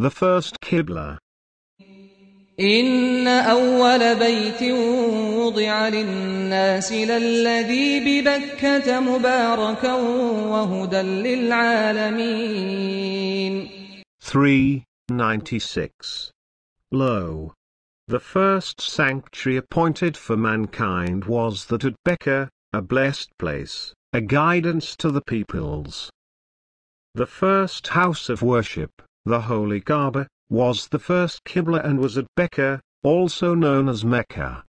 The first Qibla. إن أول بيت وضع للناس للذي ببكة مباركا وهدى للعالمين 396 Lo The first sanctuary appointed for mankind was that at Becca, a blessed place, a guidance to the peoples. The first house of worship the Holy Kaaba, was the first Qibla and was at Becca, also known as Mecca.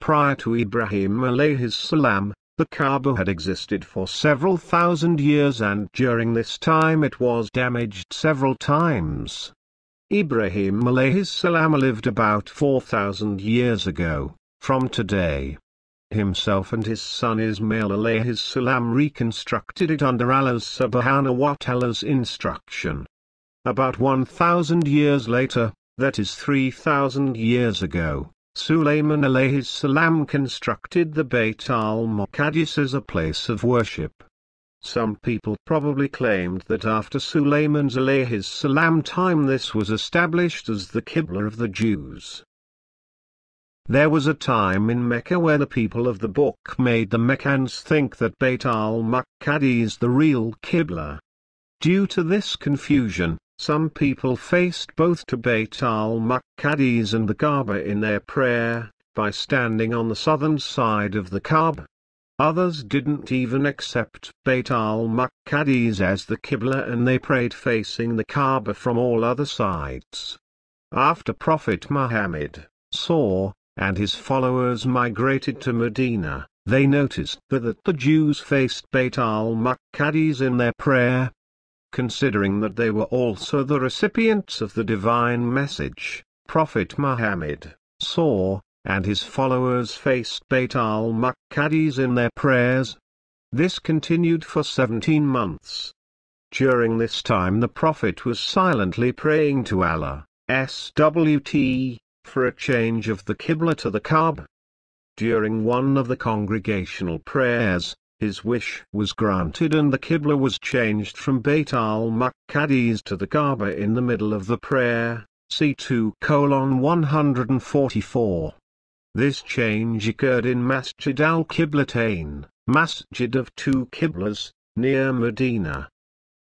Prior to Ibrahim alayhis salam, the Kaaba had existed for several thousand years and during this time it was damaged several times. Ibrahim alayhis salam lived about 4,000 years ago, from today. Himself and his son Ismail alayhis salam reconstructed it under Allah subhanahu wa ta'ala's instruction. About 1,000 years later, that is 3,000 years ago, Sulaiman alayhis salam constructed the Beit al-Muqaddis as a place of worship. Some people probably claimed that after Sulayman's alayhis salam time this was established as the Qibla of the Jews. There was a time in Mecca where the people of the book made the Meccans think that Beit al-Muqaddi is the real Qibla. Due to this confusion, some people faced both Beit al-Muqaddis and the Kaaba in their prayer, by standing on the southern side of the Kaaba. Others didn't even accept Beit al-Muqaddis as the Qibla and they prayed facing the Kaaba from all other sides. After Prophet Muhammad saw, and his followers migrated to Medina, they noticed that the Jews faced Beit al-Muqaddis in their prayer, considering that they were also the recipients of the divine message, Prophet Muhammad, saw, and his followers faced Beit al-Muqaddis in their prayers. This continued for 17 months. During this time the Prophet was silently praying to Allah, SWT, for a change of the Qibla to the Kaab. During one of the congregational prayers, his wish was granted and the Qibla was changed from Beit al-Muqaddis to the Kaaba in the middle of the prayer, C2 colon 144. This change occurred in Masjid al-Qiblatain, Masjid of two Qiblas, near Medina.